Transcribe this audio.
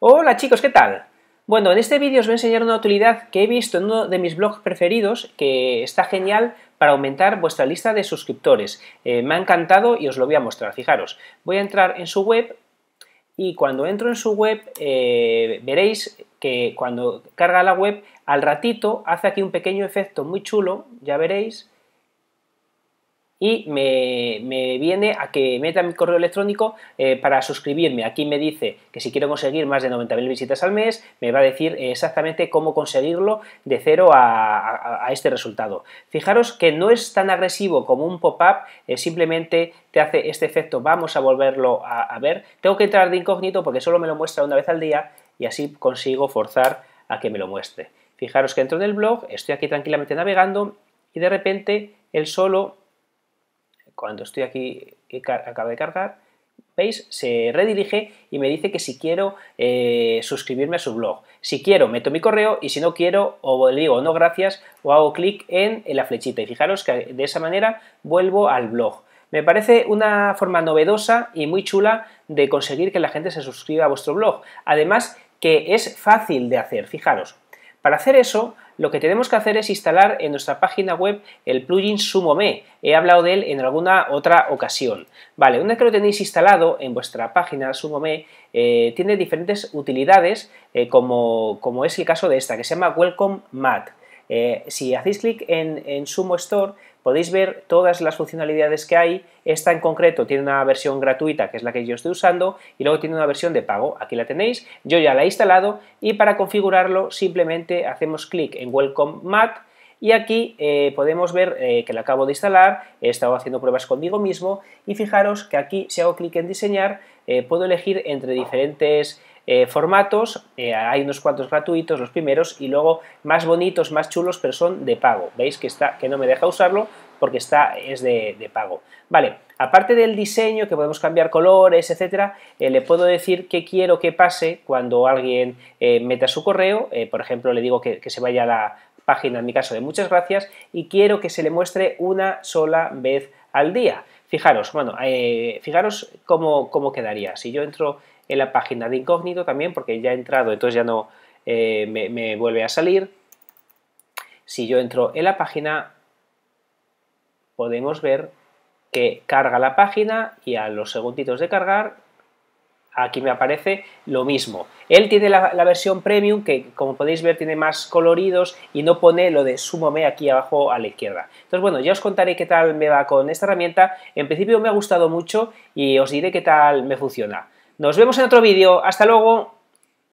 Hola chicos, ¿qué tal? Bueno, en este vídeo os voy a enseñar una utilidad que he visto en uno de mis blogs preferidos que está genial para aumentar vuestra lista de suscriptores. Eh, me ha encantado y os lo voy a mostrar, fijaros. Voy a entrar en su web y cuando entro en su web eh, veréis que cuando carga la web al ratito hace aquí un pequeño efecto muy chulo, ya veréis, y me, viene a que meta mi correo electrónico eh, para suscribirme. Aquí me dice que si quiero conseguir más de 90.000 visitas al mes, me va a decir exactamente cómo conseguirlo de cero a, este resultado. Fijaros que no es tan agresivo como un pop-up, eh, simplemente te hace este efecto, vamos a volverlo a, a ver. Tengo que entrar de incógnito porque solo me lo muestra una vez al día y así consigo forzar a que me lo muestre. Fijaros que entro en el blog, estoy aquí tranquilamente navegando y de repente él solo cuando estoy aquí y acabo de cargar, veis, se redirige y me dice que si quiero eh, suscribirme a su blog. Si quiero, meto mi correo y si no quiero, o le digo no gracias, o hago clic en la flechita. Y fijaros que de esa manera vuelvo al blog. Me parece una forma novedosa y muy chula de conseguir que la gente se suscriba a vuestro blog. Además, que es fácil de hacer. Fijaros, para hacer eso lo que tenemos que hacer es instalar en nuestra página web el plugin SumoMe. He hablado de él en alguna otra ocasión. Vale, una vez que lo tenéis instalado en vuestra página SumoMe, eh, tiene diferentes utilidades eh, como, como es el caso de esta, que se llama Welcome Mat. Eh, si hacéis clic en, en, Sumo Store, podéis ver todas las funcionalidades que hay. Esta en concreto tiene una versión gratuita, que es la que yo estoy usando, y luego tiene una versión de pago. Aquí la tenéis, yo ya la he instalado, y para configurarlo simplemente hacemos clic en Welcome Mat, y aquí eh, podemos ver eh, que la acabo de instalar, he estado haciendo pruebas conmigo mismo y fijaros que aquí si hago clic en diseñar eh, puedo elegir entre diferentes formatos, hay unos cuantos gratuitos, los primeros, y luego más bonitos, más chulos, pero son de pago. Veis que, está, que no me deja usarlo porque está, es de, pago. Vale, aparte del diseño, que podemos cambiar colores, etcétera, le puedo decir qué quiero que pase cuando alguien meta su correo. por ejemplo, le digo que, que se vaya a la, página, en mi caso, de muchas gracias y quiero que se le muestre una sola vez al día. Fijaros, bueno, eh, fijaros cómo, quedaría. Si yo entro en la página de incógnito también, porque ya he entrado, entonces ya no eh, me, me vuelve a salir. Si yo entro en la página, podemos ver que carga la página y a los segunditos de cargar aquí me aparece lo mismo. Él tiene la, versión premium que como podéis ver tiene más coloridos y no pone lo de súmame aquí abajo a la izquierda. Entonces bueno, ya os contaré qué tal me va con esta herramienta. En principio me ha gustado mucho y os diré qué tal me funciona. Nos vemos en otro vídeo. Hasta luego.